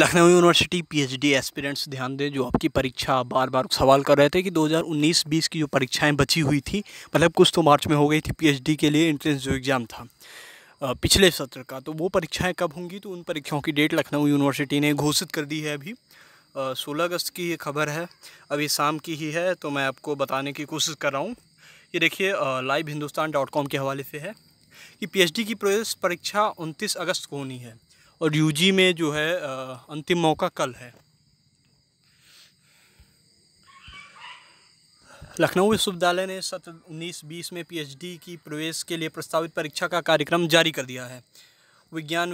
Lucknow university PhD aspirants ध्यान दें जो आपकी परीक्षा बार बार सवाल कर रहे थे कि 2019-20 की जो परीक्षाएं बची हुई थी मतलब कुछ तो मार्च में हो गई थी पीएचडी के लिए एंट्रेंस जो एग्ज़ाम था पिछले सत्र का तो वो परीक्षाएं कब होंगी तो उन परीक्षाओं की डेट लखनऊ यूनिवर्सिटी ने घोषित कर दी है अभी सोलह अगस्त की खबर है अभी शाम की ही है तो मैं आपको बताने की कोशिश कर रहा हूँ ये देखिए लाइव हिंदुस्तान डॉट कॉम के हवाले से है कि पी की प्रवेश परीक्षा उनतीस अगस्त को होनी है और यूजी में जो है अंतिम मौका कल है लखनऊ विश्वविद्यालय ने सत्र बीस में पीएचडी की प्रवेश के लिए प्रस्तावित परीक्षा का कार्यक्रम जारी कर दिया है विज्ञान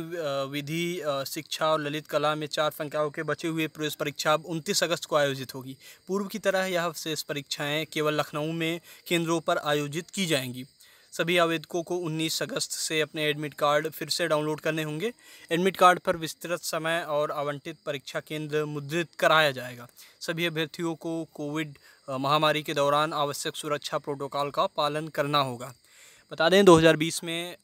विधि शिक्षा और ललित कला में चार संख्याओं के बचे हुए प्रवेश परीक्षा अब उनतीस अगस्त को आयोजित होगी पूर्व की तरह यह शेष परीक्षाएं केवल लखनऊ में केंद्रों पर आयोजित की जाएंगी सभी आवेदकों को 19 अगस्त से अपने एडमिट कार्ड फिर से डाउनलोड करने होंगे एडमिट कार्ड पर विस्तृत समय और आवंटित परीक्षा केंद्र मुद्रित कराया जाएगा सभी अभ्यर्थियों को कोविड महामारी के दौरान आवश्यक सुरक्षा प्रोटोकॉल का पालन करना होगा बता दें 2020 में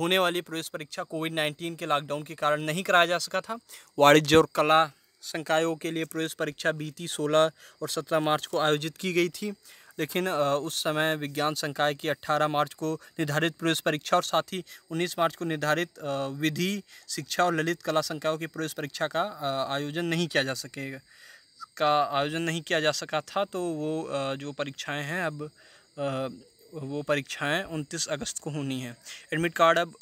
होने वाली प्रवेश परीक्षा कोविड 19 के लॉकडाउन के कारण नहीं कराया जा सका था वाणिज्य और कला संकायों के लिए प्रवेश परीक्षा बीती 16 और 17 मार्च को आयोजित की गई थी लेकिन उस समय विज्ञान संकाय की 18 मार्च को निर्धारित प्रवेश परीक्षा और साथ ही 19 मार्च को निर्धारित विधि शिक्षा और ललित कला संकायों की प्रवेश परीक्षा का आयोजन नहीं किया जा सकेगा का आयोजन नहीं किया जा सका था तो वो जो परीक्षाएं हैं अब वो परीक्षाएं 29 अगस्त को होनी है एडमिट कार्ड अब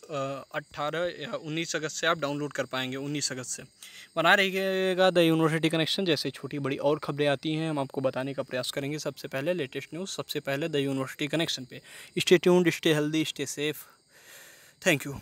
अट्ठारह या उन्नीस अगस्त से आप डाउनलोड कर पाएंगे उन्नीस अगस्त से बना रहिएगा द यूनिवर्सिटी कनेक्शन जैसे छोटी बड़ी और खबरें आती हैं हम आपको बताने का प्रयास करेंगे सबसे पहले लेटेस्ट न्यूज़ सबसे पहले द यूनिवर्सिटी कनेक्शन पे stay tuned stay healthy stay safe thank you